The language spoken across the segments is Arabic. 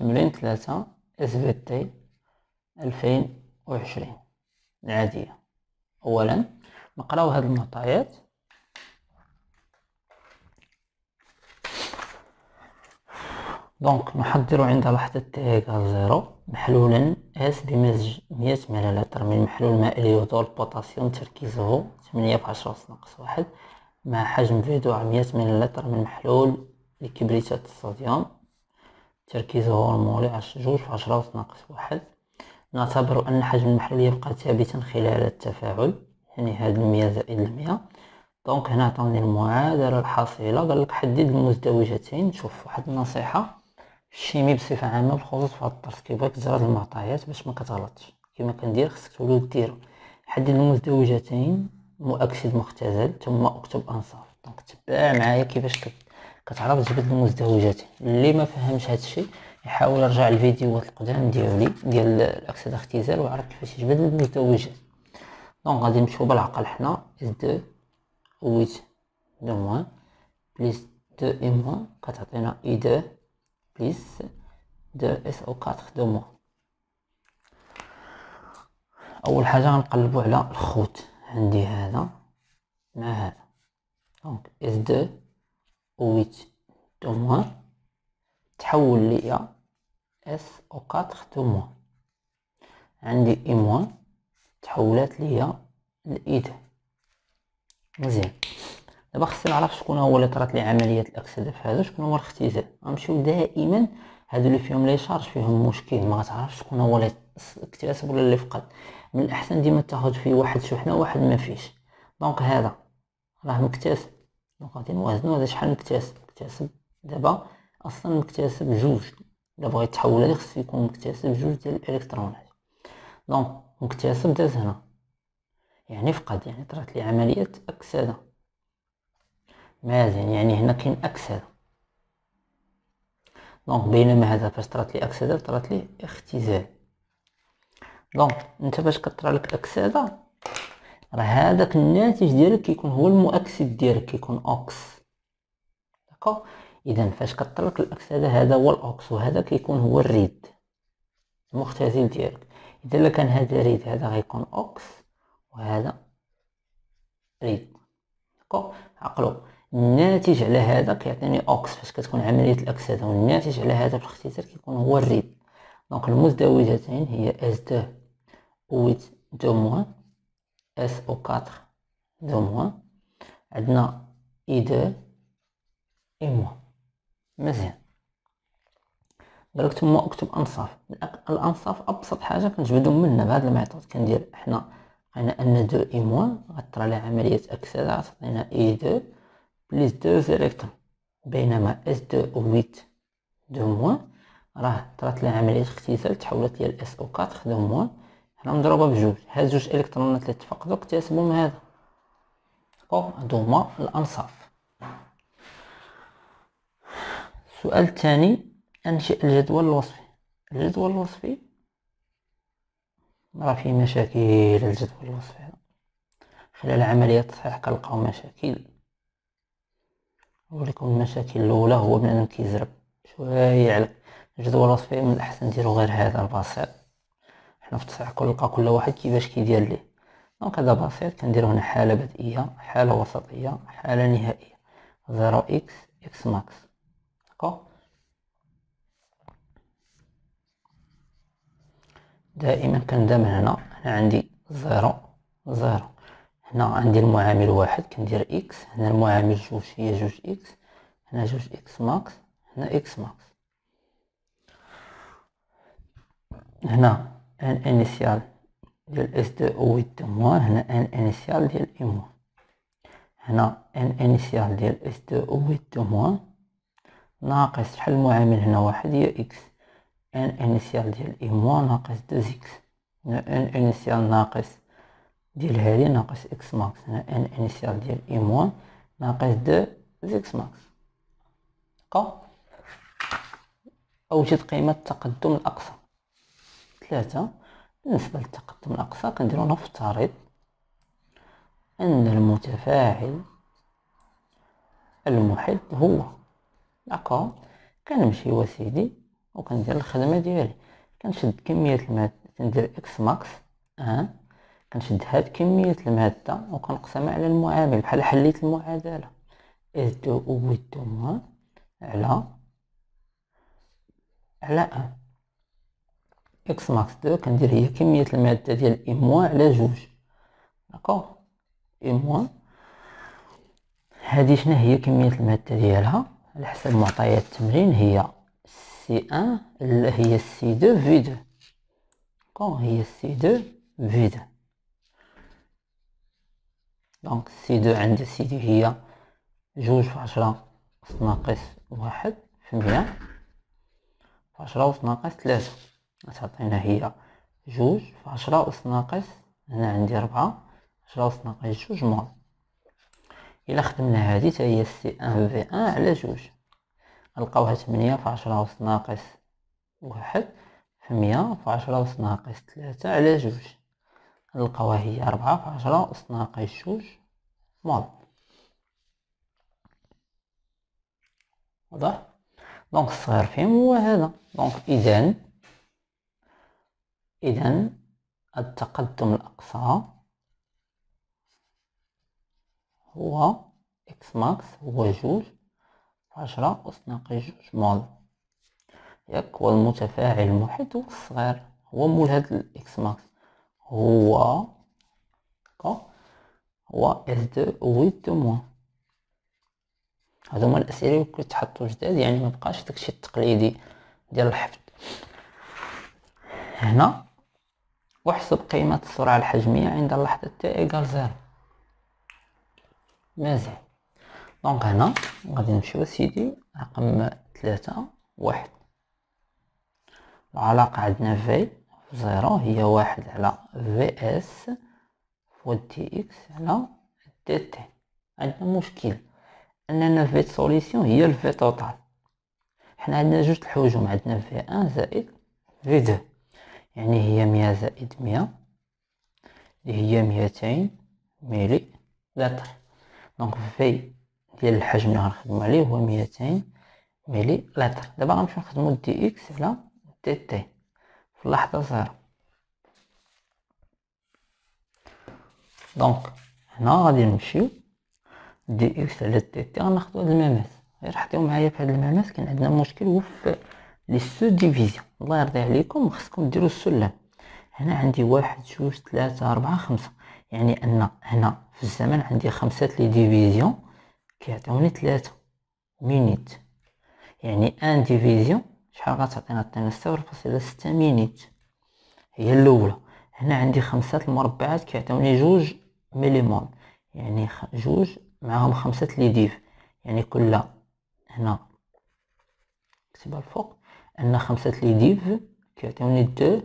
تمرين ثلاثة اس في تي ألفين وعشرين العادية أولا نقراو هاد المعطيات دونك نحضر عند لحظة تي إيكال زيرو محلولا اس بمزج مية مللتر من محلول مائي يذوب البوتاسيوم تركيزه ثمانية بعشرة ناقص واحد مع حجم فيدوع مية مللتر من محلول لكبريتات الصوديوم التركيز المولي عشر جوج في عشرة ناقص واحد نعتبر أن حجم المحلول يبقى ثابتا خلال التفاعل يعني هاد المية زائد المية دونك هنا عطاوني المعادلة الحاصلة قالك حدد المزدوجتين شوف واحد النصيحة الشيمي بصفة عامة بالخصوص في هاد الدرس كيبغيك تجرب المعطيات باش مكتغلطش كيما كما كندير خصك تولو دير حدد المزدوجتين مؤكسد مختزل ثم اكتب انصاف دونك تبع معايا كيفاش كدير كتعرف جبد المزدوجات اللي ما فهمش هادشي يحاول يرجع الفيديوهات القدام ديالي ديال الاكسده اختزال وعرف كيفاش يجبد المزدوجات دونك غادي نمشيو بالعقل حنا اس دو ويت دو موان بليس دو اي موان كتعطينا اي دو بليس دو اس او كاتر دو موان اول حاجه غنقلبو على الخوت عندي هذا مع هذا دونك اس دو 8 موان تحول ليا اس او 4 موان عندي اي e موان تحولات ليا لايد e مزيان دابا خصني نعرف شكون هو اللي طرات لي عمليه الاكسده في هذا شكون هو الاختزال غنمشيو دائما هادو اللي فيهم لي شارج فيهم مشكل ما غتعرفش شكون هو اللي اكتسب ولا اللي فقد من الاحسن ديما تاخذ فيه واحد شحنه واحد ما فيش دونك هذا راه مكتسب دونك غادي نوازنو هذا شحال مكتسب مكتسب دابا اصلا مكتسب جوج الا بغيت تحول هذه خصو يكون مكتسب جوج ديال الالكترونات دونك مكتسب داز هنا يعني فقد يعني طرات لي عمليه اكسده مازال يعني هنا كاين اكسده دونك بينما هذا فاش طرات لي اكسده طرات لي اختزال دونك انت باش كطرا لك اكسده راه هذاك الناتج ديالك كيكون هو المؤكسد ديالك كيكون اوكس داكو اذا فاش كطلق الاكس هذا هذا هو الاوكس وهذا كيكون هو الريد المختزل ديالك اذا الا كان هذا ريد هذا غيكون اوكس وهذا ريد داكو عقلوا الناتج على هذا كيعطيني اوكس فاش كتكون عمليه الاكسده والناتج على هذا بالاختصار كيكون هو الريد دونك المزدوجتين هي اس 2 اويت 2 موان اس او 4 دو موان عندنا اي دو اي موان مزيان دروك تما اكتب انصاف الانصاف ابسط حاجه كنجبدو منا بهذا المعطى كندير حنا لقينا ان دو اي موان غطرى لي عمليه اكسيد غتعطينا اي دو بليس دو زيريكتوم بينما اس دو او 8 دو موان راه طرات لي عمليه اختزال تحولت ليا اس او 4 دو موان حنا مضروبة بجوج هاد جوج الكترونات اللي تفقدوا اكتسبوا من هذا او هادو الانصاف السؤال الثاني انشئ الجدول الوصفي الجدول الوصفي راه فيه مشاكل الجدول الوصفي خلال عملية التصحيح كنلقاو مشاكل نوريكم المشاكل الاولى هو بنادم كيزرب شويه على الجدول الوصفي من الاحسن ديرو غير هذا البسيط في التصحيح كنلقى كل واحد كيفاش كيدير ليه دونك هذا بسيط كندير هنا حالة بدئية حالة وسطية حالة نهائية زيرو اكس اكس ماكس داكوغ دائما كنبدا من هنا هنا عندي زيرو زيرو هنا عندي المعامل واحد كندير اكس هنا المعامل جوج هي جوج اكس هنا جوج اكس ماكس هنا اكس ماكس هنا ان انيسيال ديال اس دو او ويت موان هنا ان انيسيال ديال اي موان هنا ان انيسيال ديال اس دو او ويت موان ناقص شحال المعامل هنا واحد هي اكس ان انيسيال ديال اي موان ناقص دوز اكس هنا ان انيسيال ناقص ديال هادي ناقص اكس ماكس هنا ان انيسيال ديال اي موان ناقص دو زيكس ماكس أو أوجد قيمة تقدم الأقصى ثلاثة بالنسبة للتقدم الأقصى كنديرو نفترض أن المتفاعل المحد هو داكوغ كنمشي وسيدي وكندير الخدمة ديالي كنشد كمية المادة كندير إكس ماكس أه كنشد هاد كمية المادة وكنقسمها على المعامل بحال حليت المعادلة إس دو أو دو موان على على أن اكس ماكس دو كندير هي كمية المادة ديال اي موان على جوج داكوغ اي موان هادي شناهي هي كمية المادة ديالها على حسب معطيات التمرين هي سي ان هي سي دو في دو داكوغ هي سي دو في دو دونك سي دو سي دو هي جوج في عشرة ناقص واحد في مية في عشرة ناقص تلاتة غتعطينا هي جوج في عشرة أس ناقص هنا عندي ربعة عشرة أس ناقص جوج مول إلا خدمنا هادي تاهي سي أن في أن على جوج نلقاوها تمنية في عشرة أس ناقص واحد في مية في عشرة أس ناقص تلاتة على جوج نلقاوها هي ربعة في عشرة أس ناقص جوج مول واضح دونك الصغير فيهم هو هذا دونك إذن إذا التقدم الأقصى هو إكس ماكس هو جوج عشرة أس ناقص جوج مول ياك والمتفاعل المحيط الصغير هو مول هاد الإكس ماكس هو هو اس دو ويت دو موان هادو هما الأسئلة اللي تحطو جداد يعني مبقاش داكشي التقليدي ديال الحفظ هنا واحسب قيمة السرعة الحجمية عند اللحظة t إيكال زيرو مزيان دونك هنا غادي نمشيو سيدي رقم ثلاثة واحد العلاقة عندنا في زيرو هي واحد على في اس فوا تي اكس على دي تي عندنا مشكل اننا في سوليسيون هي الفي توتال حنا عندنا جوج الحجوم عندنا في ان زائد في دو يعني هي مية زائد مية اللي هي ميتين ميلي لتر دونك في ديال الحجم اللي غنخدمو عليه هو ميتين ميلي لتر دابا غنمشيو نخدمو دي اكس على دي تي في اللحظة صفر دونك هنا غادي نمشيو دي اكس على دي تي غناخدو هاد المماس غير حطيو معايا في هاد المماس كان عندنا مشكل هو في لي سو ديفيزيون الله يرضي عليكم خصكم ديروا السلم هنا عندي واحد جوج ثلاثة أربعة خمسة يعني أن هنا في الزمن عندي خمسة لي ديفيزيون كيعطيوني ثلاثة مينيت يعني ان ديفيزيون شحال غتعطينا عطينا صفر فاصلة ستة مينيت هي الأولى هنا عندي خمسة المربعات كيعطيوني جوج ميليمول يعني جوج معاهم خمسة لي ديف يعني كل هنا كتبها الفوق عندنا خمسة لي ديف كيعطيوني دو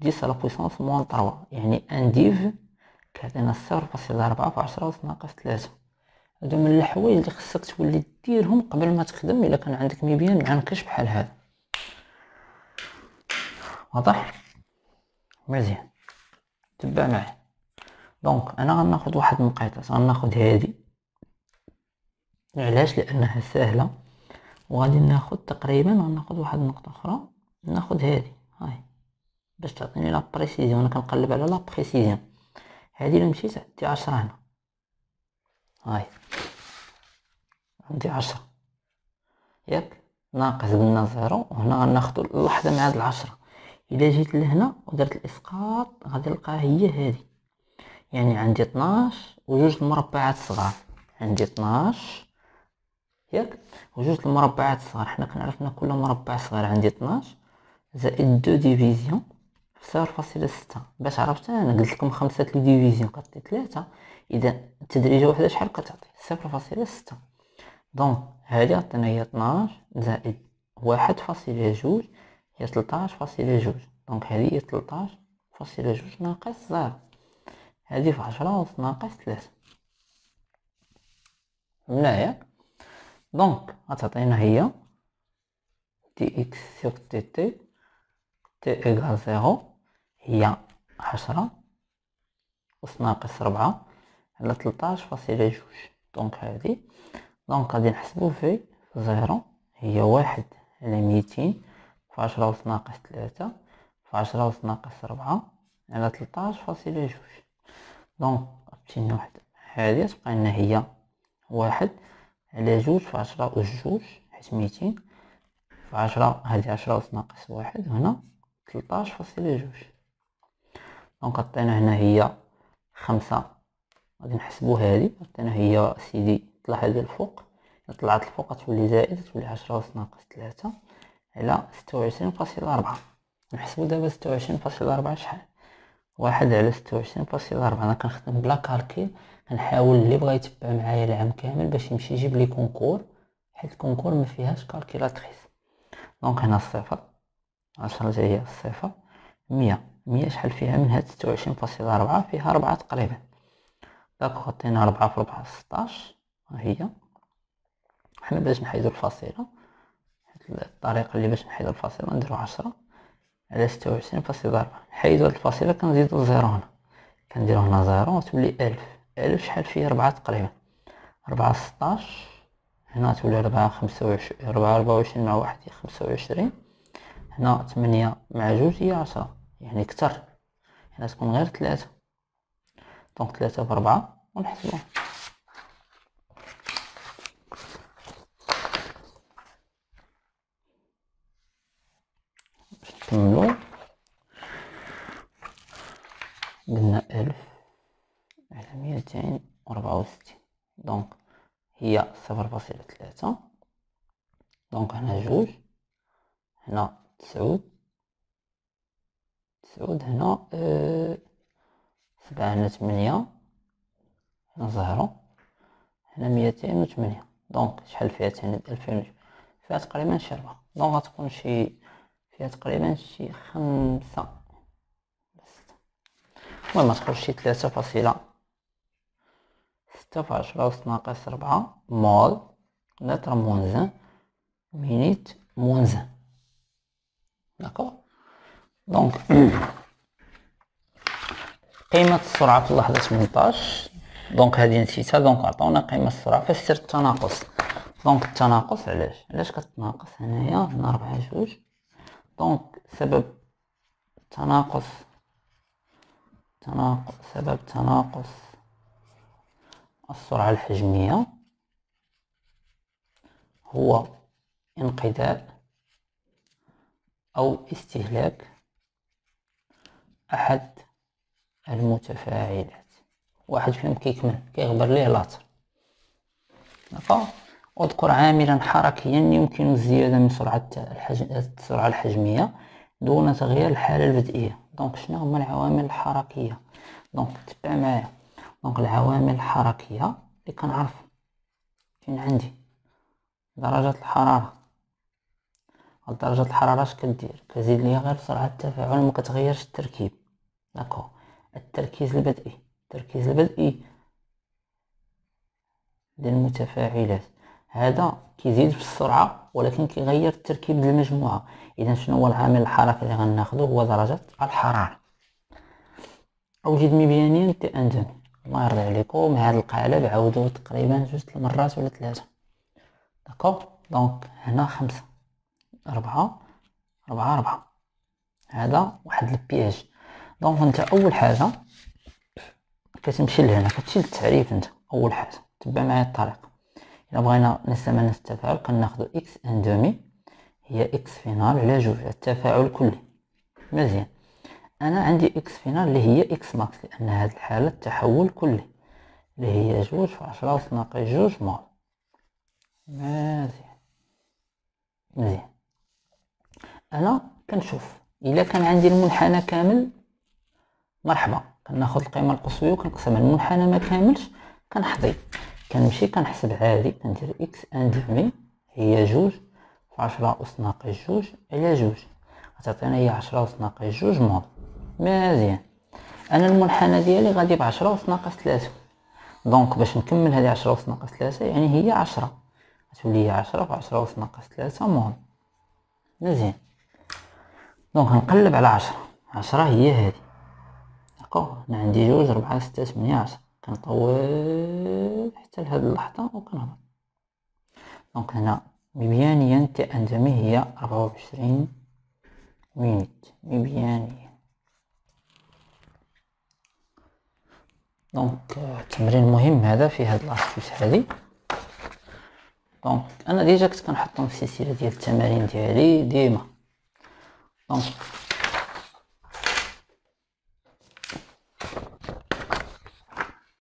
ديس على بويسونس موان تروا يعني ان ديف كيعطينا صفر فاصلة ربعة في عشرة ناقص تلاتة هادو من الحوايج اللي خصك تولي ديرهم قبل ما تخدم الا كان عندك مبيان معنكش بحال هذا واضح مزيان تبع معايا دونك انا غناخد واحد المقيطاس غناخد هادي علاش لانها سهله وغادي ناخد تقريبا غناخد واحد النقطه اخرى ناخد هذه هاي باش تعطيني لا بريسيزيون انا كنقلب على لا بريسيزيون هذه الا مشيت عندي عشرة هنا هاي عندي عشرة ياك ناقص بنا زيرو وهنا غناخدو اللحظه مع هاد العشرة الا جيت لهنا ودرت الاسقاط غادي نلقاها هي هذه يعني عندي 12 وجوج مربعات صغار عندي 12 ياك وجوج المربعات الصغار حنا كنعرفنا كل مربع صغير عندي 12 زائد دو ديفيزيون صفر فاصلة ستة باش عرفت انا قلت لكم خمسة لي ديفيزيون كتعطي ثلاثة اذا التدريجة واحده شحال كتعطي صفر فاصلة ستة دونك هادي عطينا هي 12 زائد واحد فاصلة جوج هي 13 فاصلة جوج دونك هادي هي 13 فاصلة جوج ناقص زيرو هادي في عشرة ناقص ثلاثة هنايا دونك غتعطينا هي دي اكس سيغ تي تي تي ايكال زيرو هي عشرة أس ناقص ربعة على تلطاش فاصلة جوج دونك هادي دونك غادي نحسبو في زيرو هي واحد على ميتين في عشرة أس ناقص تلاتة في عشرة أس ناقص ربعة على تلطاش فاصلة جوج دونك غتجينا واحد هادي غتبقى لنا هي واحد على جوج فعشرة أس جوج حيت ميتين فعشرة هادي عشرة أس ناقص واحد هنا تلطاش فاصلة جوج دونك عطينا هنا هي خمسة غادي نحسبو هادي عطينا هي سيدي طلع هادي الفوق إلا طلعت الفوق غتولي زائد تولي عشرة أس ناقص تلاتة على ستة وعشرين فاصلة أربعة نحسبو دابا ستة وعشرين فاصلة أربعة شحال واحد على ستة وعشرين فاصلة أربعة أنا كنخدم بلا كالكيل كنحاول اللي بغا يتبع معايا العام كامل باش يمشي يجيب لي كونكور حيت الكونكور ما فيهاش كالكيلاتريس دونك هنا الصفر عشرة جاية الصفر مية مية شحال فيها من هاد ستة وعشرين فاصلة ربعة فيها ربعة تقريبا داك خطينا ربعة في ربعة ستاش هي حنا باش نحيدو الفاصلة حيت الطريقة اللي باش نحيدو الفاصلة نديرو عشرة على ستة وعشرين فاصلة ربعة نحيدو هاد الفاصلة كنزيدو زيرو هنا كنديرو هنا زيرو وتولي ألف ألف شحال فيه ربعة تقريبا ربعة ستاش هنا تولي ربعة خمسة وعشرين ربعة ربعة وعشرين مع واحد هي خمسة وعشرين هنا تمنية مع جوج هي عشرة يعني كتر هنا تكون غير ثلاثة دونك ثلاثة في ربعة ونحسبوها نكملو هي صفر فاصلة ثلاثة دونك هنا جوج هنا تسعود تسعود هنا آه، سبعة هنا تمنية هنا زهرة هنا ميتين وثمانية دونك شحال فيها تاني ألفين فيها تقريبا شي ربعة دونك غتكون شي فيها تقريبا شي خمسة بس المهم متخرجش شي ثلاثة فاصلة ستة في عشرة أس ناقص ربعة مول لتر موانزان مينيت موانزان داكوغ دونك قيمة السرعة في اللحظة تمنطاش دونك هادي نسيتها دونك عطاونا قيمة السرعة فاش سير التناقص دونك التناقص علاش علاش كتناقص هنايا هنا ربعة جوج دونك سبب تناقص تناقص سبب تناقص السرعة الحجمية هو انقضاء أو استهلاك أحد المتفاعلات واحد فيهم كيكمل كيغبر ليه لاتر دابا اذكر عاملا حركيا يمكن الزيادة من سرعة الحجم السرعة الحجمية دون تغيير الحالة البدئية دونك شنو هما العوامل الحركية دونك تبع معايا دونك العوامل الحركيه اللي كنعرف كاين عندي درجه الحراره درجه الحراره اش كدير كتزيد ليا غير سرعه التفاعل ما كتغيرش التركيب داكو التركيز البدئي التركيز البدئي للمتفاعلات هذا كيزيد في السرعه ولكن كيغير التركيب ديال المجموعه اذا شنو هو العامل الحركي اللي غناخدو هو درجه الحراره اوجد مبيانيا تي ان الله يرضي عليكم هذا القالب عاودوه تقريبا جوج المرات ولا ثلاثه داكوغ دونك هنا خمسة أربعة أربعة أربعة هذا واحد البياج دونك انت اول حاجه كتمشي لهنا كتمشي للتعريف انت اول حاجه تبع معايا الطريقه الا بغينا نستعمل التفاعل كناخذ اكس ان دومي هي اكس فينال على جوج التفاعل كلي مزيان انا عندي اكس فينال اللي هي اكس ماكس لان هذه الحاله التحول كلي اللي هي جوج في عشرة اس ناقص جوج مول مزيان مزيان انا كنشوف الا كان عندي المنحنى كامل مرحبا كناخذ القيمه القصويه وكنقسمها المنحنى ما كاملش كنحضي كنمشي كنحسب عادي كندير اكس اندفي هي جوج في عشرة أس ناقص جوج على جوج غتعطينا هي عشرة أس ناقص جوج مول مزيان انا المنحنى ديالي غادي بعشرة اس ناقص 3 دونك باش نكمل هذه عشرة اس ناقص 3 يعني هي عشرة غتولي هي عشرة في عشرة اس ناقص 3 مهم مزيان دونك نقلب على عشرة عشرة هي هذه داكوغ انا عندي جوج ربعة ستة تمنية عشرة كنطول حتى لهاد اللحظة وكنهبط دونك هنا مبيانيا تأنزمي هي 24 وعشرين يونيت مبيانيا دونك تمرين مهم هذا في هاد لاستيس هادي دونك انا ديجا كنت كنحطهم في السلسله ديال التمارين ديالي ديما دونك